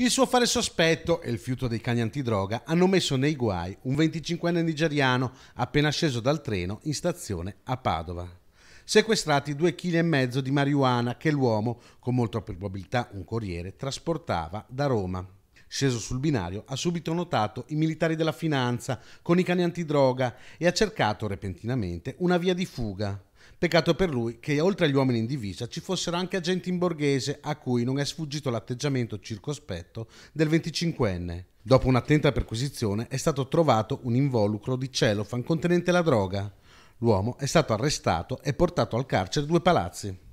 Il suo fare sospetto e il fiuto dei cani antidroga hanno messo nei guai un 25enne nigeriano appena sceso dal treno in stazione a Padova. Sequestrati due chili e mezzo di marijuana che l'uomo, con molta probabilità un corriere, trasportava da Roma. Sceso sul binario, ha subito notato i militari della finanza con i cani antidroga e ha cercato repentinamente una via di fuga. Peccato per lui che oltre agli uomini in divisa ci fossero anche agenti in borghese a cui non è sfuggito l'atteggiamento circospetto del 25enne. Dopo un'attenta perquisizione è stato trovato un involucro di celofan contenente la droga. L'uomo è stato arrestato e portato al carcere due palazzi.